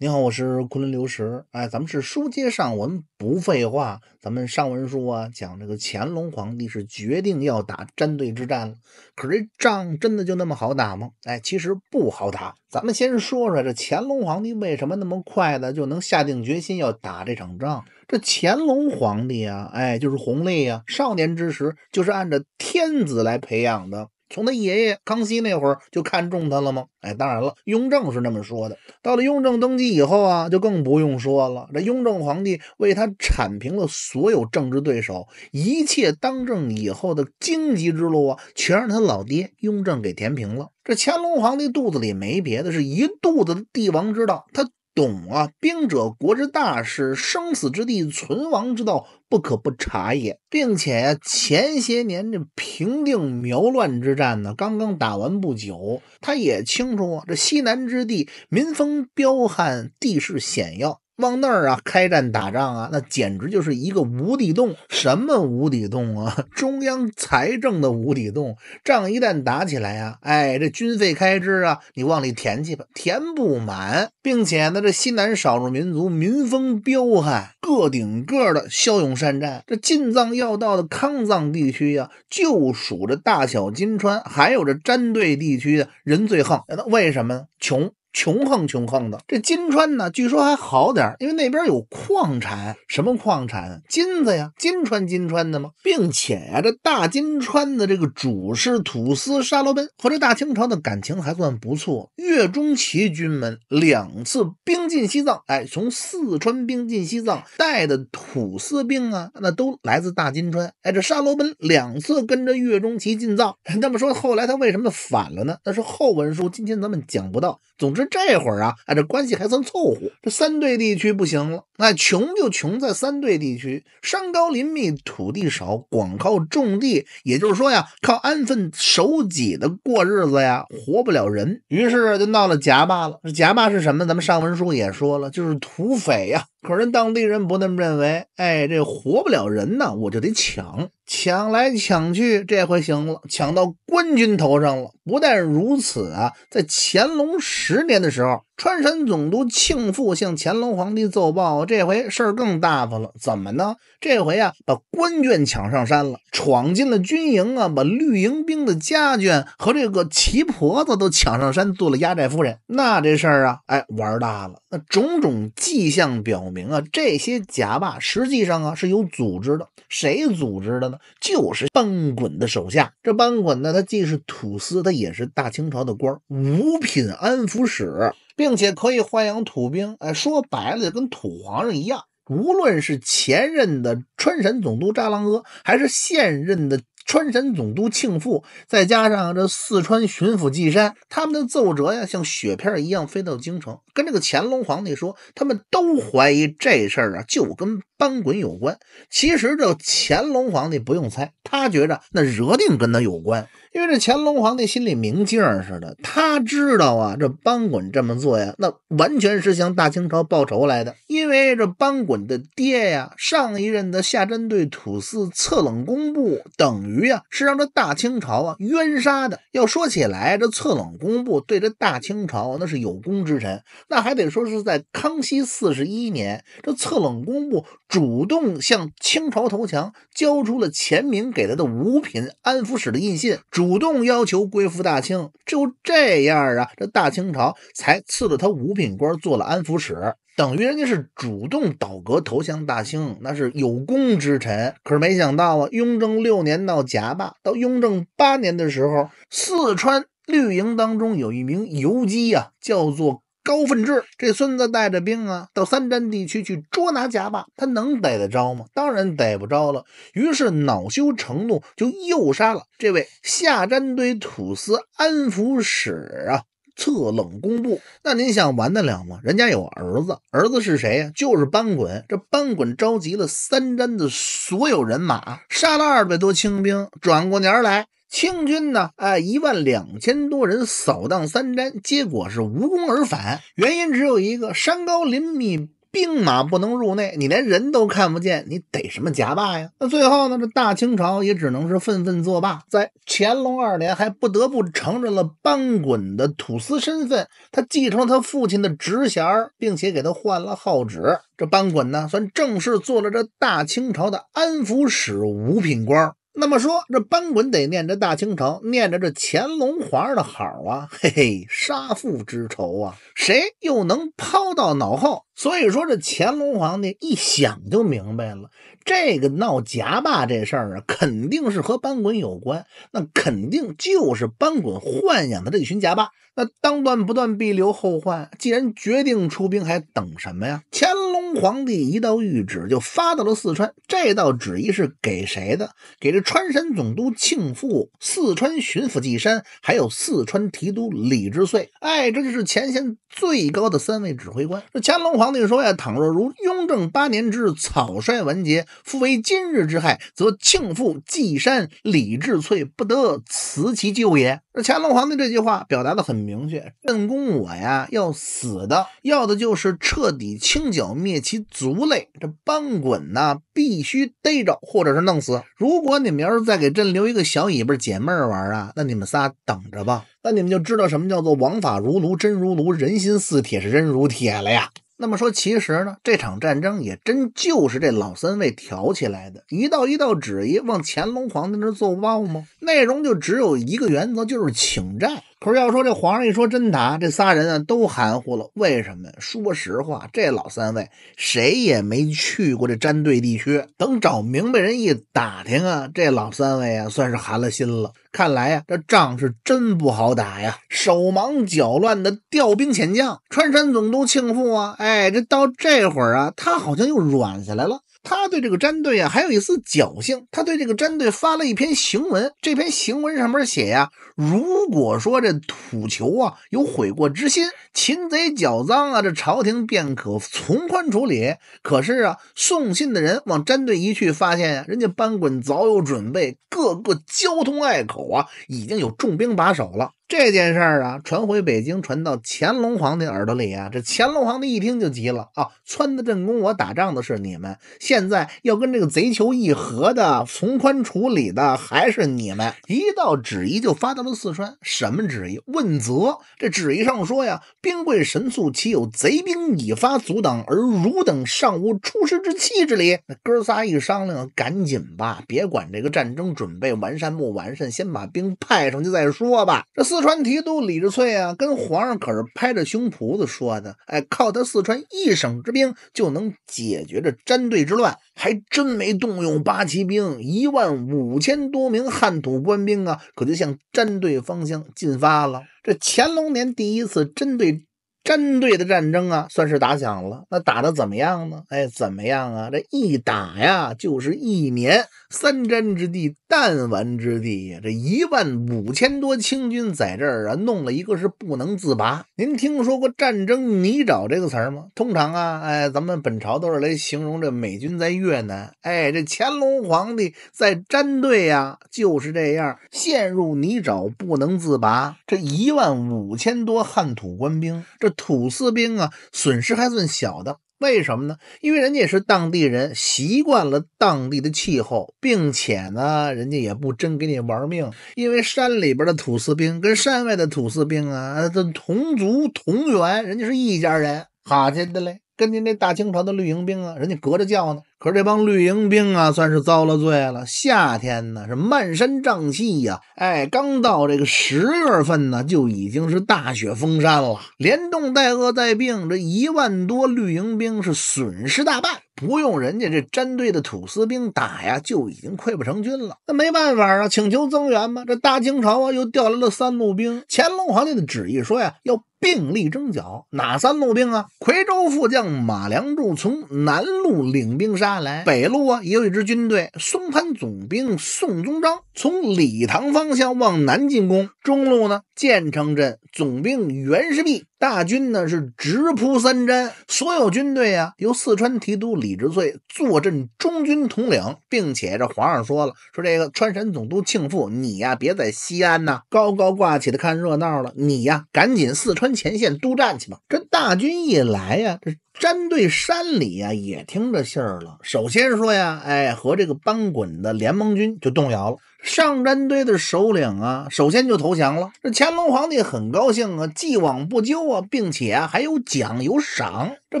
你好，我是昆仑流石。哎，咱们是书接上文，不废话。咱们上文书啊，讲这个乾隆皇帝是决定要打战队之战了。可这仗真的就那么好打吗？哎，其实不好打。咱们先说说这乾隆皇帝为什么那么快的就能下定决心要打这场仗？这乾隆皇帝呀，哎，就是弘历呀，少年之时就是按照天子来培养的。从他爷爷康熙那会儿就看中他了吗？哎，当然了，雍正是那么说的。到了雍正登基以后啊，就更不用说了。这雍正皇帝为他铲平了所有政治对手，一切当政以后的荆棘之路啊，全让他老爹雍正给填平了。这乾隆皇帝肚子里没别的，是一肚子帝王之道，他。懂啊，兵者，国之大事，生死之地，存亡之道，不可不察也。并且呀，前些年这平定苗乱之战呢，刚刚打完不久，他也清楚啊，这西南之地，民风彪悍，地势险要。往那儿啊，开战打仗啊，那简直就是一个无底洞。什么无底洞啊？中央财政的无底洞。仗一旦打起来呀，哎，这军费开支啊，你往里填去吧，填不满。并且呢，这西南少数民族民风彪悍，个顶个的骁勇善战。这进藏要道的康藏地区呀，就数这大小金川还有这战队地区的人最横。那为什么穷。穷横穷横的，这金川呢，据说还好点儿，因为那边有矿产，什么矿产？金子呀！金川金川的吗？并且呀，这大金川的这个主是土司沙罗奔，和这大清朝的感情还算不错。岳钟琪军门两次兵进西藏，哎，从四川兵进西藏，带的土司兵啊，那都来自大金川。哎，这沙罗奔两次跟着岳钟琪进藏，那 么说后来他为什么反了呢？那是后文书，今天咱们讲不到。总之这会儿啊，哎，这关系还算凑合。这三对地区不行了，那穷就穷在三对地区，山高林密，土地少，光靠种地，也就是说呀，靠安分守己的过日子呀，活不了人。于是就闹了夹霸了。这夹霸是什么？咱们上文书也说了，就是土匪呀。可人当地人不那么认为，哎，这活不了人呢，我就得抢，抢来抢去，这回行了，抢到官军头上了。不但如此啊，在乾隆十年的时候。川陕总督庆父向乾隆皇帝奏报，这回事儿更大了。怎么呢？这回啊，把官眷抢上山了，闯进了军营啊，把绿营兵的家眷和这个旗婆子都抢上山做了压寨夫人。那这事儿啊，哎，玩大了。那种种迹象表明啊，这些假霸实际上啊是有组织的。谁组织的呢？就是班滚的手下。这班滚呢，他既是土司，他也是大清朝的官五品安抚使。并且可以豢养土兵，哎，说白了就跟土皇上一样。无论是前任的川陕总督扎郎阿，还是现任的川陕总督庆父，再加上这四川巡抚纪山，他们的奏折呀，像雪片一样飞到京城，跟这个乾隆皇帝说，他们都怀疑这事儿啊，就跟。翻滚有关，其实这乾隆皇帝不用猜，他觉着那惹定跟他有关，因为这乾隆皇帝心里明镜似的，他知道啊，这翻滚这么做呀，那完全是向大清朝报仇来的。因为这翻滚的爹呀，上一任的下针对土司策冷公布，等于啊是让这大清朝啊冤杀的。要说起来，这策冷公布对这大清朝那是有功之臣，那还得说是在康熙四十一年，这策冷公布。主动向清朝投降，交出了前明给他的五品安抚使的印信，主动要求归附大清。就这样啊，这大清朝才赐了他五品官，做了安抚使，等于人家是主动倒戈投向大清，那是有功之臣。可是没想到啊，雍正六年闹甲霸，到雍正八年的时候，四川绿营当中有一名游击啊，叫做。高分志这孙子带着兵啊，到三毡地区去捉拿贾霸，他能逮得着吗？当然逮不着了。于是恼羞成怒，就又杀了这位下毡堆土司安抚使啊策冷公布。那您想完得了吗？人家有儿子，儿子是谁呀？就是班衮。这班衮召集了三毡的所有人马，杀了二百多清兵。转过年来。清军呢？哎，一万两千多人扫荡三毡，结果是无功而返。原因只有一个：山高林密，兵马不能入内。你连人都看不见，你逮什么夹霸呀？那最后呢？这大清朝也只能是愤愤作罢。在乾隆二年，还不得不承认了班滚的土司身份，他继承了他父亲的职衔，并且给他换了号纸。这班滚呢，算正式做了这大清朝的安抚使，五品官。那么说，这班滚得念着大清朝，念着这乾隆皇的好啊，嘿嘿，杀父之仇啊，谁又能抛到脑后？所以说，这乾隆皇帝一想就明白了，这个闹夹坝这事儿啊，肯定是和班滚有关。那肯定就是班滚豢养的这群夹坝。那当断不断，必留后患。既然决定出兵，还等什么呀？乾隆皇帝一道谕旨就发到了四川。这道旨意是给谁的？给这川陕总督庆父、四川巡抚纪山，还有四川提督李之岁。哎，这就是前线最高的三位指挥官。这乾隆皇。皇帝说呀：“倘若如雍正八年之草率完结，复为今日之害，则庆父济山、李志翠不得辞其咎也。”那乾隆皇帝这句话表达的很明确：，朕公我呀，要死的，要的就是彻底清剿灭其族类，这帮滚呐，必须逮着或者是弄死。如果你们要是再给朕留一个小尾巴解闷玩啊，那你们仨等着吧。那你们就知道什么叫做王法如炉真如炉，人心似铁是真如铁了呀。那么说，其实呢，这场战争也真就是这老三位挑起来的，一道一道旨意往乾隆皇帝那儿奏报吗？内容就只有一个原则，就是请战。可是要说这皇上一说真打，这仨人啊都含糊了。为什么？说实话，这老三位谁也没去过这战队地区。等找明白人一打听啊，这老三位啊算是寒了心了。看来呀，这仗是真不好打呀，手忙脚乱的调兵遣将。川山总督庆父啊，哎，这到这会儿啊，他好像又软下来了。他对这个詹队啊，还有一丝侥幸。他对这个詹队发了一篇行文，这篇行文上面写呀：“如果说这土球啊有悔过之心，擒贼缴赃啊，这朝廷便可从宽处理。”可是啊，送信的人往詹队一去，发现呀，人家班滚早有准备，各个交通隘口啊，已经有重兵把守了。这件事儿啊，传回北京，传到乾隆皇帝耳朵里啊。这乾隆皇帝一听就急了啊！撺的正宫，我打仗的是你们，现在要跟这个贼求议和的、从宽处理的，还是你们？一道旨意就发到了四川。什么旨意？问责。这旨意上说呀：“兵贵神速，岂有贼兵已发阻挡，而汝等尚无出师之气之理？”那哥仨一商量，赶紧吧，别管这个战争准备完善不完善，先把兵派上去再说吧。这四。川提督李志翠啊，跟皇上可是拍着胸脯子说的，哎，靠他四川一省之兵就能解决这战队之乱，还真没动用八旗兵，一万五千多名汉土官兵啊，可就向战队方向进发了。这乾隆年第一次针对针队的战争啊，算是打响了。那打得怎么样呢？哎，怎么样啊？这一打呀，就是一年三战之地，弹丸之地呀。这一万五千多清军在这儿啊，弄了一个是不能自拔。您听说过战争泥沼这个词儿吗？通常啊，哎，咱们本朝都是来形容这美军在越南。哎，这乾隆皇帝在针队呀，就是这样陷入泥沼不能自拔。这一万五千多汉土官兵，这。土司兵啊，损失还算小的，为什么呢？因为人家也是当地人，习惯了当地的气候，并且呢，人家也不真给你玩命。因为山里边的土司兵跟山外的土司兵啊，这同族同源，人家是一家人，哈家的嘞，跟您这大清朝的绿营兵啊，人家隔着叫呢。可是这帮绿营兵啊，算是遭了罪了。夏天呢是漫山瘴气呀，哎，刚到这个十月份呢，就已经是大雪封山了。连冻带饿带病，这一万多绿营兵是损失大半。不用人家这针队的土司兵打呀，就已经溃不成军了。那没办法啊，请求增援嘛。这大清朝啊，又调来了三路兵。乾隆皇帝的旨意说呀，要并力征剿哪三路兵啊？夔州副将马良柱从南路领兵杀。来北路啊，也有一支军队，松潘总兵宋宗章从礼堂方向往南进攻。中路呢，建成镇总兵袁世璧大军呢是直扑三镇。所有军队啊，由四川提督李之粹坐镇中军统领，并且这皇上说了，说这个川陕总督庆父，你呀别在西安呐高高挂起的看热闹了，你呀赶紧四川前线督战去吧。真。大军一来呀，这詹队山里呀也听着信儿了。首先说呀，哎，和这个邦滚的联盟军就动摇了。上甘堆的首领啊，首先就投降了。这乾隆皇帝很高兴啊，既往不咎啊，并且啊还有奖有赏。这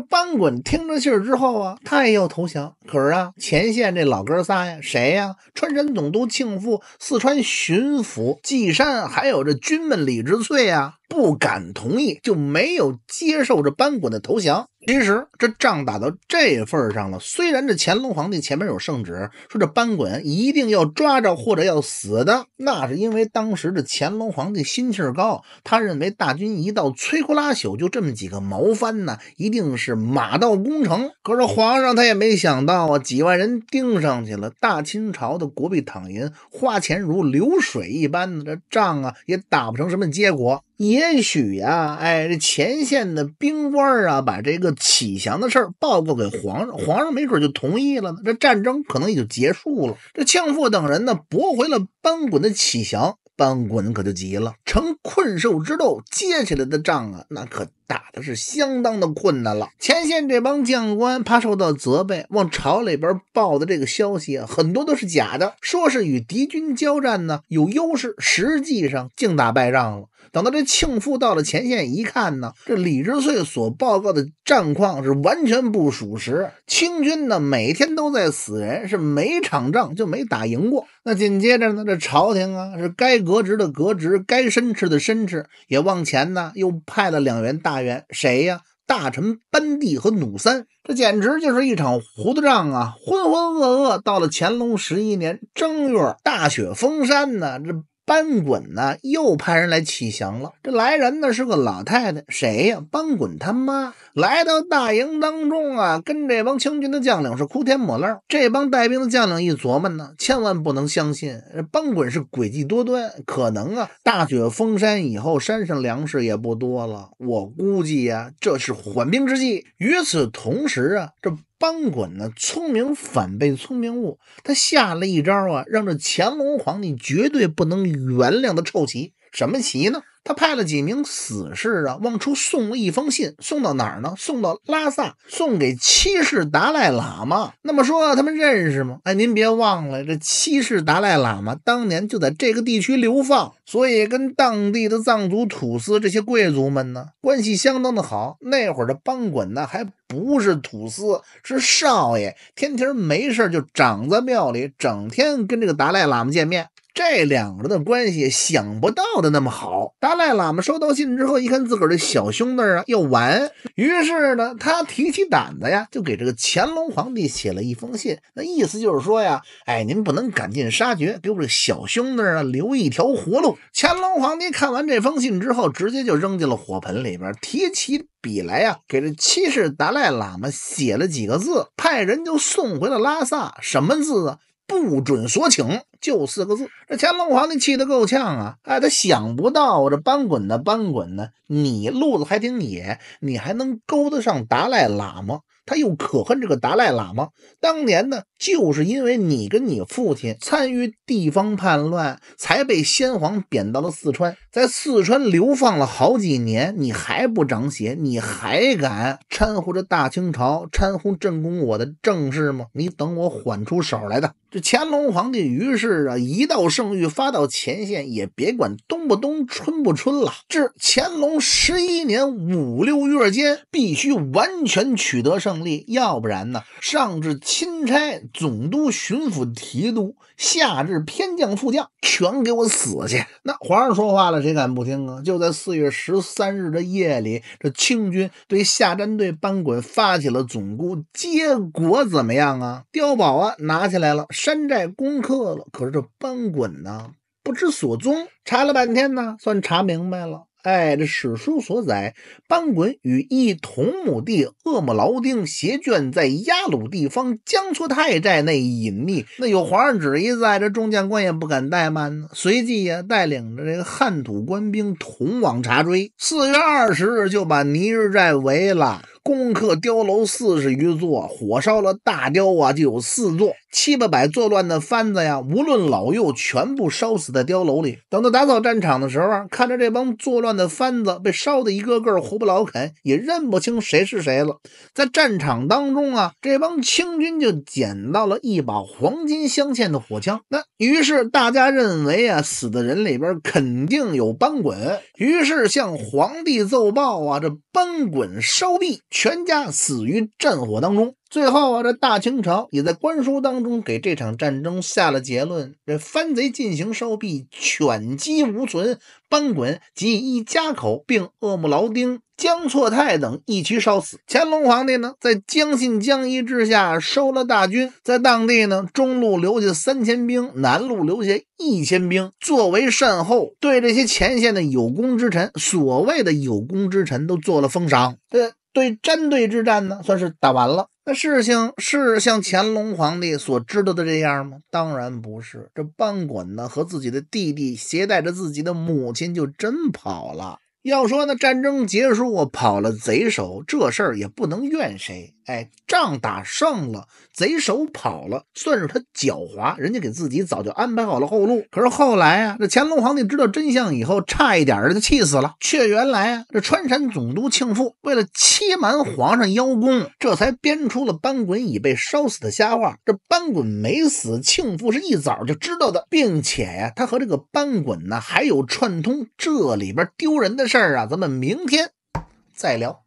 班滚听着信儿之后啊，他也要投降。可是啊，前线这老哥仨呀，谁呀？川陕总督庆父、四川巡抚纪山，还有这军门李之粹啊，不敢同意，就没有接受这班滚的投降。其实这仗打到这份儿上了，虽然这乾隆皇帝前面有圣旨说这班滚一定要抓着或者要死的，那是因为当时的乾隆皇帝心气儿高，他认为大军一到，摧枯拉朽，就这么几个毛藩呢，一定是马到功成。可是皇上他也没想到啊，几万人盯上去了，大清朝的国币躺银，花钱如流水一般，这仗啊也打不成什么结果。也许呀，哎，这前线的兵官啊，把这个。乞降的事儿报告给皇上，皇上没准就同意了呢。这战争可能也就结束了。这庆父等人呢，驳回了班滚的乞降，班滚可就急了，成困兽之斗。接下来的仗啊，那可打的是相当的困难了。前线这帮将官怕受到责备，往朝里边报的这个消息啊，很多都是假的，说是与敌军交战呢有优势，实际上净打败仗了。等到这庆父到了前线一看呢，这李之粹所报告的战况是完全不属实。清军呢每天都在死人，是每场仗就没打赢过。那紧接着呢，这朝廷啊是该革职的革职，该申斥的申斥，也往前呢又派了两员大员，谁呀？大臣班第和努三。这简直就是一场糊涂仗啊！浑浑噩噩到了乾隆十一年正月，大雪封山呢，这。班滚呢？又派人来启降了。这来人呢是个老太太，谁呀？班滚他妈！来到大营当中啊，跟这帮清军的将领是哭天抹泪。这帮带兵的将领一琢磨呢，千万不能相信，帮滚是诡计多端，可能啊，大雪封山以后，山上粮食也不多了。我估计呀，这是缓兵之计。与此同时啊，这邦滚呢，聪明反被聪明误，他下了一招啊，让这乾隆皇帝绝对不能原谅的臭棋。什么棋呢？他派了几名死士啊，往出送了一封信，送到哪儿呢？送到拉萨，送给七世达赖喇嘛。那么说他们认识吗？哎，您别忘了，这七世达赖喇嘛当年就在这个地区流放，所以跟当地的藏族土司这些贵族们呢，关系相当的好。那会儿的帮滚呢，还不是土司，是少爷，天天没事就长在庙里，整天跟这个达赖喇嘛见面。这两个人的关系想不到的那么好。达赖喇嘛收到信之后，一看自个儿的小兄弟啊要完，于是呢，他提起胆子呀，就给这个乾隆皇帝写了一封信。那意思就是说呀，哎，您不能赶尽杀绝，给我这小兄弟啊留一条活路。乾隆皇帝看完这封信之后，直接就扔进了火盆里边，提起笔来呀，给这七世达赖喇嘛写了几个字，派人就送回了拉萨。什么字啊？不准索请，就四个字。这乾隆皇帝气得够呛啊！哎，他想不到这班滚呢，班滚呢，你路子还挺野，你还能勾得上达赖喇嘛？他又可恨这个达赖喇嘛，当年呢，就是因为你跟你父亲参与地方叛乱，才被先皇贬到了四川。在四川流放了好几年，你还不长血？你还敢掺和着大清朝，掺和正宫我的政事吗？你等我缓出手来的。这乾隆皇帝于是啊，一道圣谕发到前线，也别管冬不冬、春不春了。至乾隆十一年五六月间，必须完全取得胜利，要不然呢，上至钦差、总督、巡抚、提督，下至偏将、副将，全给我死去。那皇上说话了。谁敢不听啊？就在四月十三日的夜里，这清军对夏占队班滚发起了总攻，结果怎么样啊？碉堡啊拿起来了，山寨攻克了，可是这班滚呢不知所踪，查了半天呢，算查明白了。哎，这史书所载，班衮与一同母弟厄木劳丁携眷在雅鲁地方江措太寨内隐匿。那有皇上旨意在，这众将官也不敢怠慢呢。随即呀，带领着这个汉土官兵同往查追。四月二十日，就把尼日寨围了。攻克碉楼四十余座，火烧了大碉啊，就有四座。七八百作乱的番子呀，无论老幼，全部烧死在碉楼里。等到打扫战场的时候啊，看着这帮作乱的番子被烧得一个个活不老啃，也认不清谁是谁了。在战场当中啊，这帮清军就捡到了一把黄金镶嵌的火枪。那于是大家认为啊，死的人里边肯定有班滚，于是向皇帝奏报啊，这。翻滚烧毙，全家死于战火当中。最后啊，这大清朝也在官书当中给这场战争下了结论：这番贼进行烧毙，犬鸡无存，翻滚即一家口，并恶木劳丁。江错泰等一起烧死。乾隆皇帝呢，在将信将疑之下收了大军，在当地呢，中路留下三千兵，南路留下一千兵，作为善后。对这些前线的有功之臣，所谓的有功之臣都做了封赏。对对针队之战呢，算是打完了。那事情是像乾隆皇帝所知道的这样吗？当然不是。这班衮呢，和自己的弟弟携带着自己的母亲，就真跑了。要说那战争结束，我跑了贼手，这事儿也不能怨谁。哎，仗打胜了，贼首跑了，算是他狡猾，人家给自己早就安排好了后路。可是后来啊，这乾隆皇帝知道真相以后，差一点儿就气死了。却原来啊，这川陕总督庆父为了欺瞒皇上邀功，这才编出了班滚已被烧死的瞎话。这班滚没死，庆父是一早就知道的，并且呀，他和这个班滚呢还有串通。这里边丢人的事儿啊，咱们明天再聊。